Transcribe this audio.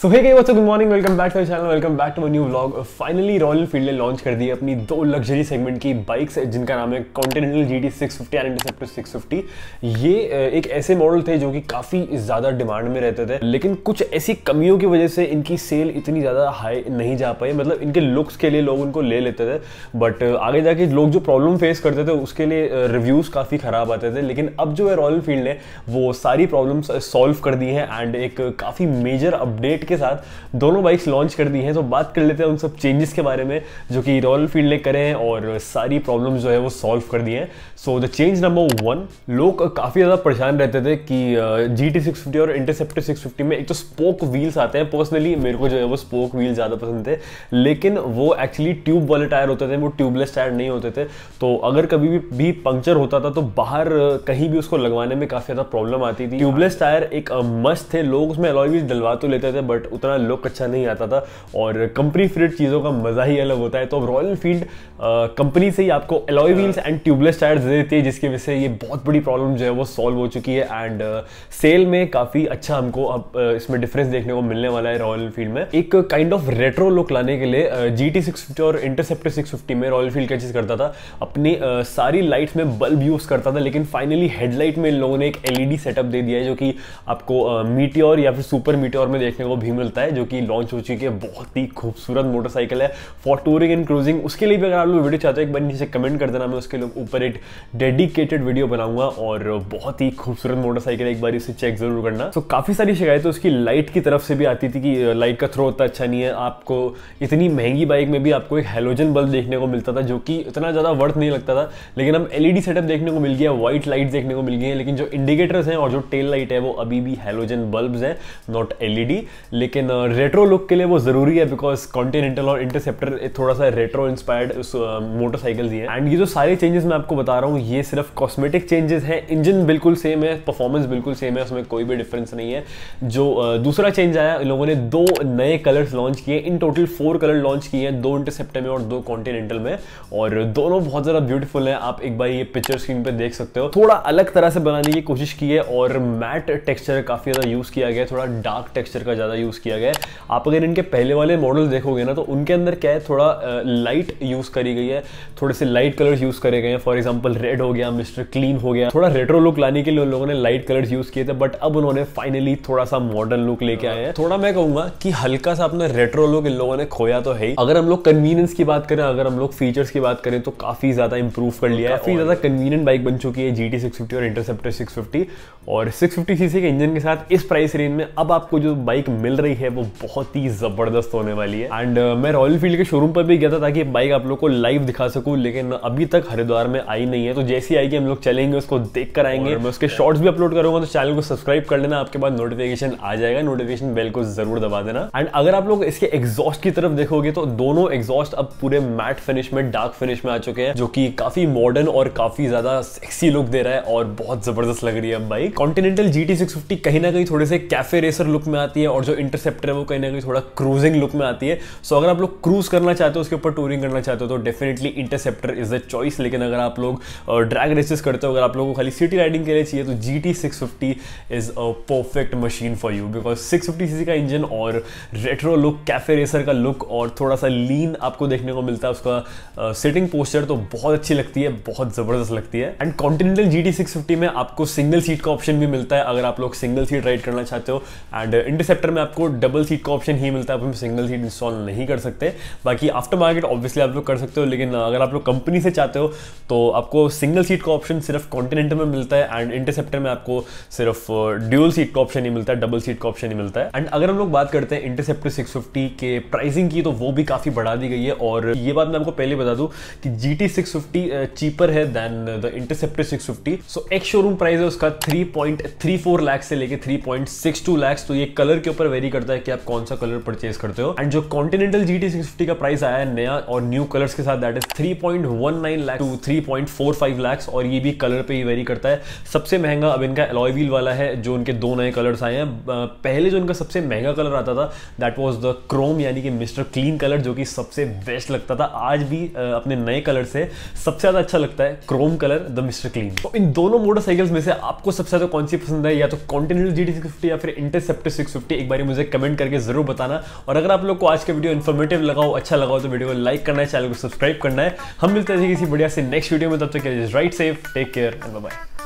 So hey guys good morning welcome back to channel welcome back to new vlog finally Royal Enfield ने launch कर दी अपनी दो luxury segment की bikes जिनका नाम है Continental ji T six fifty and Interceptor six fifty ये एक ऐसे मॉडल थे जो कि काफ़ी ज़्यादा डिमांड में रहते थे लेकिन कुछ ऐसी कमियों की वजह से इनकी सेल इतनी ज़्यादा हाई नहीं जा पाई मतलब इनके लुक्स के लिए लोग उनको ले लेते थे बट आगे जाके लोग जो प्रॉब्लम फेस करते थे उसके लिए रिव्यूज़ काफ़ी ख़राब आते थे लेकिन अब जो है रॉयल फील्ड ने वो सारी प्रॉब्लम्स सॉल्व कर दी हैं एंड एक काफ़ी मेजर अपडेट के साथ दोनों बाइक्स लॉन्च कर दी हैं तो बात कर लेते हैं उन सब चेंजेस के बारे में जो कि रॉयल फील्ड ने करे हैं और सारी प्रॉब्लम जो है वो सॉल्व कर दी हैं so the change number one लोग काफ़ी ज़्यादा परेशान रहते थे कि जी टी सिक्स फिफ्टी और इंटरसेप्टर सिक्स फिफ्टी में एक तो स्पोक व्हील्स आते हैं पर्सनली मेरे को जो है वो स्पोक व्हील ज़्यादा पसंद थे लेकिन वो एक्चुअली ट्यूब वाले टायर होते थे वो ट्यूबलेस टायर नहीं होते थे तो अगर कभी भी, भी पंक्चर होता था तो बाहर कहीं भी उसको लगवाने में काफ़ी ज़्यादा प्रॉब्लम आती थी ट्यूबलेस हाँ। टायर एक मस्त थे लोग उसमें अलॉय भी डलवा तो लेते थे बट बट उतना लुक अच्छा नहीं आता था और कंपनी फिटेड चीज़ों का मज़ा ही अलग होता है तो रॉयल एनफील्ड कंपनी से ही आपको alloy wheels and tubeless tyres दे देती है जिसकी वजह से ये बहुत बड़ी प्रॉब्लम जो है वो सॉल्व हो चुकी है एंड सेल में काफ़ी अच्छा हमको अब इसमें डिफरेंस देखने को मिलने वाला है रॉयल एनफील्ड में एक काइंड ऑफ रेट्रो लुक लाने के लिए जी टी सिक्स और इंटरसेप्टर सिक्स फिफ्टी में रॉयल फील्ड क्या चीज़ करता था अपनी सारी लाइट्स में बल्ब यूज़ करता था लेकिन फाइनली हेडलाइट में इन लोगों ने एक एलईडी सेटअप दे दिया है जो कि आपको मीटियोर या फिर सुपर मीटियोर में देखने को भी भी मिलता है जो कि लॉन्च हो चुकी है बहुत ही खूबसूरत मोटरसाइकिल है फॉर टूरिंग एंड क्रूजिंग उसके लिए भी अगर आप लोग वीडियो चाहते हो एक बार नीचे कमेंट कर देना मैं उसके लिए ऊपर एक डेडिकेटेड वीडियो बनाऊंगा और बहुत ही खूबसूरत मोटरसाइकिल एक बार इसे चेक जरूर करना तो काफ़ी सारी शिकायतें उसकी लाइट की तरफ से भी आती थी कि लाइट का थ्रो उतना अच्छा नहीं है आपको इतनी महंगी बाइक में भी आपको एक हेलोजन बल्ब देखने को मिलता था जो कि इतना ज़्यादा वर्थ नहीं लगता था लेकिन अब एलईडी सेटअप देखने को मिल गया व्हाइट लाइट देखने को मिल गई है लेकिन जो इंडिकेटर्स हैं और जो टेल लाइट है वो अभी भी हेलोजन बल्ब है नॉट एलईडी लेकिन रेट्रो लुक के लिए वो ज़रूरी है बिकॉज कॉन्टिनेंटल और इंटरसेप्टर थोड़ा सा रेट्रो इंस्पायर्ड मोटरसाइकिल्स ही है एंड ये जो सारे चेंजेस मैं आपको बता रहा हूँ ये सिर्फ कॉस्मेटिक चेंजेस हैं इंजन बिल्कुल सेम है परफॉर्मेंस बिल्कुल सेम है उसमें कोई भी डिफरेंस नहीं है जो दूसरा चेंज आया इन लोगों ने दो नए कलर्स लॉन्च किए इन टोटल फोर कलर लॉन्च किए हैं दो इंटरसेप्टर में और दो कॉन्टिनेंटल में और दोनों बहुत ज़्यादा ब्यूटीफुल है आप एक बार ये पिक्चर स्क्रीन पर देख सकते हो थोड़ा अलग तरह से बनाने की कोशिश की है और मैट टेक्स्चर काफ़ी ज़्यादा यूज़ किया गया थोड़ा डार्क टेक्स्चर का ज़्यादा यूज़ यूज़ किया गया है आप अगर इनके पहले वाले मॉडल देखोगे ना तो उनके अंदर क्या है थोड़ा लाइट यूज़ करी गई है थोड़े से लाइट कलर्स यूज़ करे गए हैं फॉर एग्जाम्पल रेड हो गया मिस्टर क्लीन हो गया थोड़ा रेट्रो लुक लाने के लिए उन लोगों ने लाइट कलर्स यूज़ किए थे बट अब उन्होंने फाइनली थोड़ा सा मॉडर्न लुक लेके आए हैं थोड़ा मैं कहूँगा कि हल्का सा अपना रेट्रो लुक इन लोगों ने खोया तो है ही अगर हम लोग कन्वीनियंस की बात करें अगर हम लोग फीचर्स की बात करें तो काफ़ी ज़्यादा इंप्रूव कर लिया है काफ़ी ज़्यादा कन्वीनियंट बाइक बन चुकी है जी टी और इंटरसेप्टर सिक्स और सिक्स फिफ्टी के इंजन के साथ इस प्राइस रेंज में अब आपको जो बाइक मिल रही है वो बहुत ही ज़बरदस्त होने वाली है एंड uh, मैं रॉयल फील्ड के शोरूम पर भी गया था ताकि बाइक आप लोग को लाइव दिखा सकूं लेकिन अभी तक हरिद्वार में आई नहीं है तो जैसी आएगी हम लोग चलेंगे उसको देख कर आएंगे मैं उसके शॉर्ट्स भी अपलोड करूंगा तो चैनल को सब्सक्राइब कर लेना आपके पास नोटिफिकेशन आ जाएगा नोटिफिकेशन बेल को जरूर दबा देना एंड अगर आप लोग इसके एग्जॉस्ट की तरफ देखोगे तो दोनों एग्जॉस्ट अब पूरे मैट फिनिश में डार्क फिनिश में आ चुके हैं जो की काफी मॉडर्न और काफी ज्यादा सेक्सी लुक दे रहा है और बहुत जबरदस्त लग रही है बाइक कॉन्टिनेंटल जी कहीं ना कहीं थोड़े से कैफे रेसर लुक में आती है और जो इंटरसेप्टर है वो कहीं ना कहीं थोड़ा क्रूजिंग लुक में आती है सो अगर आप लोग क्रूज करना चाहते हो उसके ऊपर टूरिंग करना चाहते हो तो definitely Interceptor is the choice लेकिन अगर आप लोग ड्रैग रेसेस करते हो अगर आप लोगों को खाली सिटी राइडिंग के लिए चाहिए तो G T six fifty is a perfect machine for you because six fifty C का इंजन और रेट्रो लुक कैफे रेसर का लुक और थोड़ा सा लीन आपको देखने को मिलता है उसका सिटिंग uh, पोस्चर तो बहुत अच्छी लगती है बहुत ज़बरदस्त लगती है and Continental ji T six fifty में आपको सिंगल सीट का ऑप्शन भी मिलता है अगर आप लोग सिंगल सीट राइड करना चाहते हो एंड इंटरसेप्टर में आप आपको डबल सीट का ऑप्शन ही मिलता है आप सिंगल सीट इंस्टॉल नहीं कर सकते बाकी आफ्टर मार्केट ऑब्वियसली आप लोग कर सकते हो लेकिन अगर आप लोग कंपनी से चाहते हो तो आपको सिंगल सीट का ऑप्शन सिर्फ कॉन्टिनेंटल में मिलता है एंड इंटरसेप्टर में आपको सिर्फ ड्यूल सीट का ऑप्शन ही मिलता है डबल सीट का ऑप्शन ही मिलता है एंड अगर हम लोग बात करते हैं इंटरसेप्टर सिक्स के प्राइसिंग की तो वो भी काफ़ी बढ़ा दी गई है और ये बात मैं आपको पहले बता दूं कि G T six fifty cheaper है than the Interceptor six fifty so एक शोरूम प्राइस है उसका three three point four lakhs से लेकर three point six two lakhs तो ये कलर के ऊपर वेरी करता है कि आप कौन सा कलर परचेज करते हो एंड जो कॉन्टिनेंटल जी टी का प्राइस आया है नया और न्यू कलर्स के साथ that is 3.19 lakhs to 3.45 lakhs और ये भी कलर पे ही वेरी करता है सबसे महंगा अब इनका एलॉय व्हील वाला है जो उनके दो नए कलर्स आए हैं पहले जो इनका सबसे महंगा कलर आता था दैट वॉज द क्रोम यानी कि मिस्टर क्लीन कलर जो कि सबसे बेस्ट लगता था आज भी अपने नए कलर से सबसे ज़्यादा अच्छा लगता है chrome colour the Mister Clean तो इन दोनों मोटरसाइकिल्स में से आपको सबसे ज़्यादा कौन सी पसंद है या तो कॉन्टिनेंटल जी टी या फिर इंटरसेप्टर सिक्स एक बार मुझे कमेंट करके ज़रूर बताना और अगर आप लोग को आज का वीडियो इन्फॉर्मेटिव लगाओ अच्छा लगाओ तो वीडियो को लाइक करना है चैनल को सब्सक्राइब करना है हम मिलते हैं किसी बढ़िया से नेक्स्ट वीडियो में तब तक ride safe take care and bye